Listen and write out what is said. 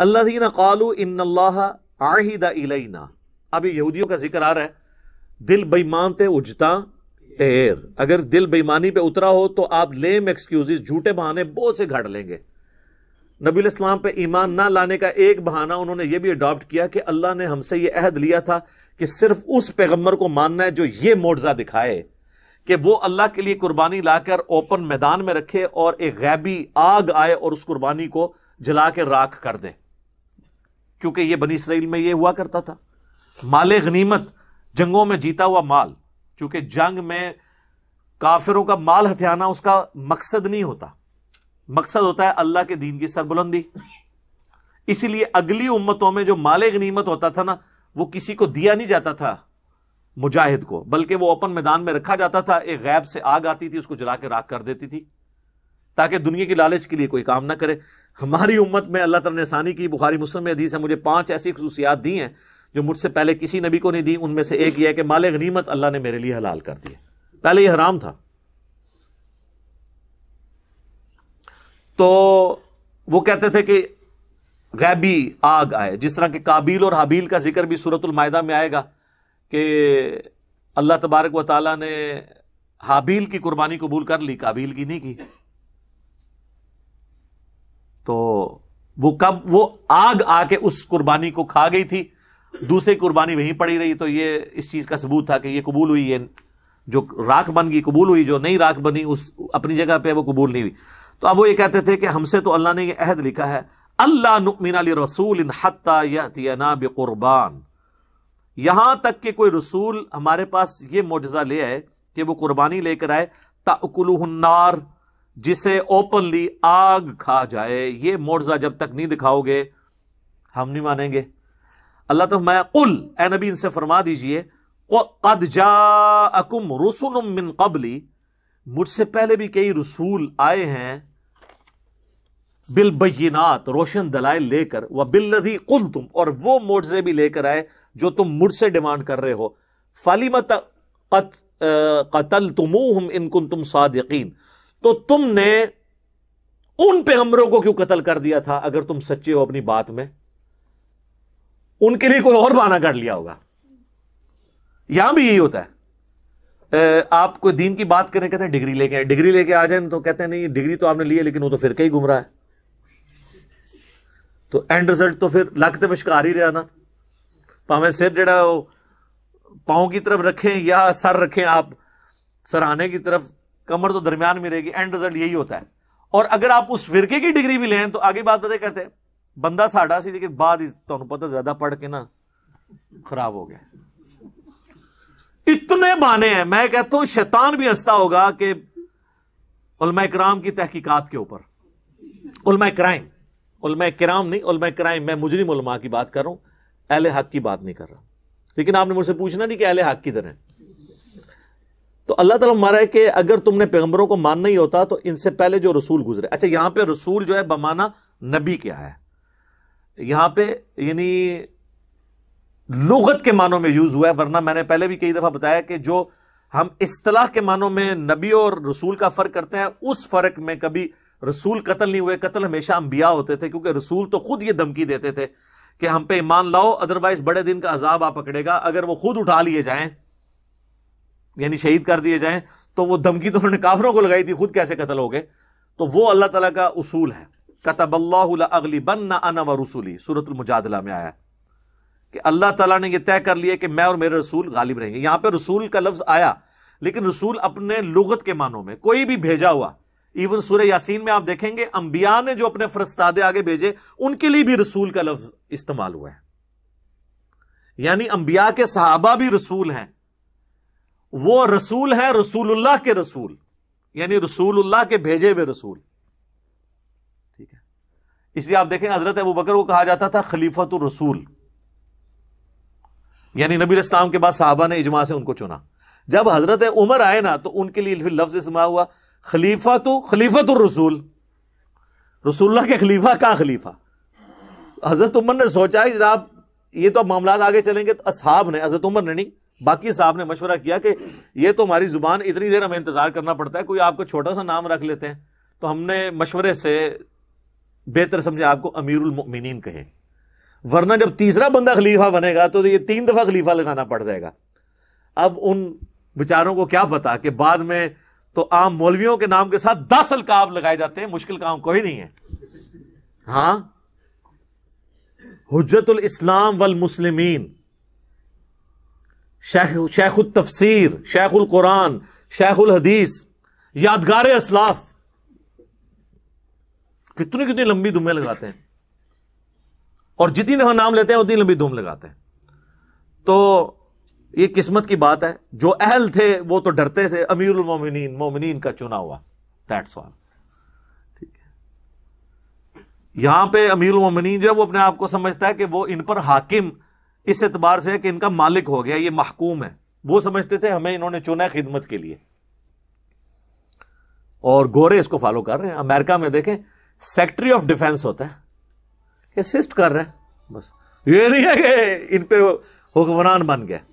अल्लाह कालू इन आहिदा अब यहूदियों का जिक्र आ रहा है दिल बेईमान थे उजता टेर अगर दिल बेईमानी पे उतरा हो तो आप लेम एक्सक्यूज झूठे बहाने बहुत से घड़ लेंगे नबी इस्लाम पे ईमान ना लाने का एक बहाना उन्होंने ये भी अडॉप्ट किया कि अल्लाह ने हमसे ये अहद लिया था कि सिर्फ उस पैगम्बर को मानना है जो ये मोर्जा दिखाए कि वो अल्लाह के लिए कुर्बानी लाकर ओपन मैदान में रखे और एक गैबी आग आए और उस कुर्बानी को जला के राख कर दे क्योंकि ये बनी इसराइल में ये हुआ करता था माल गनीमत जंगों में जीता हुआ माल चूंकि जंग में काफिरों का माल हथियाना उसका मकसद नहीं होता मकसद होता है अल्लाह के दीन की सरबुलंदी इसीलिए अगली उम्मतों में जो माल गनीमत होता था ना वो किसी को दिया नहीं जाता था मुजाहिद को बल्कि वो ओपन मैदान में रखा जाता था एक गैब से आग आती थी उसको जला के राख कर देती थी ताकि दुनिया की लालच के लिए कोई काम ना करे हमारी उम्मत में अल्लाह तला ने सानी की बुखारी मुस्लिम हदीस है मुझे पांच ऐसी खसूसियात दी हैं जो मुझसे पहले किसी नबी को नहीं दी उनमें से एक यह है कि माल गनीमत अल्लाह ने मेरे लिए हलाल कर दिया पहले यह हराम था तो वो कहते थे कि गैबी आग आए जिस तरह के काबिल और हाबील का जिक्र भी सूरतमायदा में आएगा कि अल्लाह तबारक व ताली ने हाबील की कुर्बानी कबूल कर ली काबिल की नहीं की तो वो कब वो आग आके उस कुर्बानी को खा गई थी दूसरी कुर्बानी वहीं पड़ी रही तो ये इस चीज का सबूत था कि ये कबूल हुई ये जो राख बन गई कबूल हुई जो नई राख बनी उस अपनी जगह पे वो कबूल नहीं हुई तो अब वो ये कहते थे कि हमसे तो अल्लाह ने ये अहद लिखा है अल्लाह नुकमिन रसूल इन हत्या बेकुरबान यहां तक कि कोई रसूल हमारे पास ये मुआजा ले आए कि वो कुर्बानी लेकर आए तकुलनार जिसे ओपनली आग खा जाए ये मोर्जा जब तक नहीं दिखाओगे हम नहीं मानेंगे अल्लाह तो मैं कुल ए नबी इनसे फरमा दीजिए कबली मुझसे पहले भी कई रसूल आए हैं बिल बैनात रोशन दलाए लेकर वह बिल बिल्लधी कुल तुम और वो मोर्जे भी लेकर आए जो तुम मुझसे डिमांड कर रहे हो फालिमत कतल तुम इनकुन तुम सादिकीन तो तुमने उन पैगंबरों को क्यों कत्ल कर दिया था अगर तुम सच्चे हो अपनी बात में उनके लिए कोई और बहाना कर लिया होगा यहां भी यही होता है आप कोई दीन की बात करें कहते हैं डिग्री लेके आए डिग्री लेके आ जाए तो कहते हैं नहीं डिग्री तो आपने ली है लेकिन वो तो फिर कहीं घूम रहा है तो एंड रिजल्ट तो फिर लक तो विशकार ही रहा ना पावे सिर जो पाओ की तरफ रखें या सर रखें आप सराहने की तरफ कमर तो दरमियान में रहेगी एंड रिजल्ट यही होता है और अगर आप उस फिरके की डिग्री भी लें तो आगे बात पता करते हैं बंदा साढ़ा सी लेकिन बाद तो पता ज्यादा पढ़ के ना खराब हो गया इतने बाने हैं मैं कहता हूं शैतान भी हंसता होगा कि उलमा कराम की तहकीकात के ऊपर उलमा क्राइम उलमा कराम नहीं उलमा क्राइम मैं मुजरिम उलमा की बात कर रहा हूं अहल हक की बात नहीं कर रहा लेकिन आपने मुझसे पूछना नहीं कि अहल हक किधर है तो अल्लाह ताला मारा है कि अगर तुमने पैगम्बरों को मानना ही होता तो इनसे पहले जो रसूल गुजरे अच्छा यहां पर रसूल जो है बमाना नबी क्या है यहां पर यानी लुगत के मानों में यूज हुआ है वरना मैंने पहले भी कई दफा बताया कि जो हम इस्तलाह के मानों में नबी और रसूल का फर्क करते हैं उस फर्क में कभी रसूल कतल नहीं हुए कतल हमेशा हम बिया होते थे क्योंकि रसूल तो खुद यह धमकी देते थे कि हम पे ईमान लाओ अदरवाइज बड़े दिन का अजाब आप पकड़ेगा अगर वो खुद उठा लिए जाए यानी शहीद कर दिए जाएं तो वो धमकी तो उन्होंने काफरों को लगाई थी खुद कैसे कतल हो गए तो वो अल्लाह तला का उसूल है कतबल्लागली बन्ना अना व रसूली सूरतुलमुजादला में आया कि अल्लाह तला ने यह तय कर लिया कि मैं और मेरे रसूल गालिब रहेंगे यहां पर रसूल का लफ्ज आया लेकिन रसूल अपने लुगत के मानों में कोई भी भेजा हुआ इवन सूर्य यासीन में आप देखेंगे अंबिया ने जो अपने फरस्तादे आगे भेजे उनके लिए भी रसूल का लफ्ज इस्तेमाल हुआ है यानी अंबिया के सहाबा भी रसूल हैं वो रसूल है रसूलुल्लाह के रसूल यानी रसूलुल्लाह के भेजे हुए रसूल ठीक है इसलिए आप देखें हजरत अबू बकर को कहा जाता था खलीफत रसूल यानी नबी इस्लाम के बाद साहबा ने इजमा से उनको चुना जब हजरत उमर आए ना तो उनके लिए फिर लफ्ज इस्मा हुआ खलीफा तो खलीफत रसूल रसूल्ला के खलीफा का खलीफा हजरत उमर ने सोचा जनाब ये तो अब मामला आगे चलेंगे तो असहाब ने हजरत उमर ने नहीं बाकी साहब ने मशवरा किया कि ये तो हमारी जुबान इतनी देर हमें इंतजार करना पड़ता है कोई आपको छोटा सा नाम रख लेते हैं तो हमने मशवरे से बेहतर समझे आपको अमीरुल मोमिनीन कहे वरना जब तीसरा बंदा खलीफा बनेगा तो ये तीन दफा खलीफा लगाना पड़ जाएगा अब उन विचारों को क्या पता कि बाद में तो आम मौलवियों के नाम के साथ दस अलकाब लगाए जाते हैं मुश्किल काम कोई नहीं है हाँ हुजतुल इस्लाम वल मुस्लिमीन शेख शेख तफसीर शेख कुरान शेख हदीस यादगार असलाफ कितनी कितनी लंबी दुमें लगाते हैं और जितनी दफा नाम लेते हैं उतनी लंबी धूम लगाते हैं तो ये किस्मत की बात है जो अहल थे वो तो डरते थे अमीर मोमिनीन मोमिनीन का चुना हुआ दैट्स ऑल ठीक है यहां पे अमीर मोमिनीन जो है वो अपने आप को समझता है कि वो इन पर हाकिम इस एतबार से कि इनका मालिक हो गया ये महकूम है वो समझते थे हमें इन्होंने चुना है खिदमत के लिए और गोरे इसको फॉलो कर रहे हैं अमेरिका में देखें सेक्रेटरी ऑफ डिफेंस होता है कि असिस्ट कर रहे हैं बस ये नहीं है कि इन पे हुक्मरान बन गए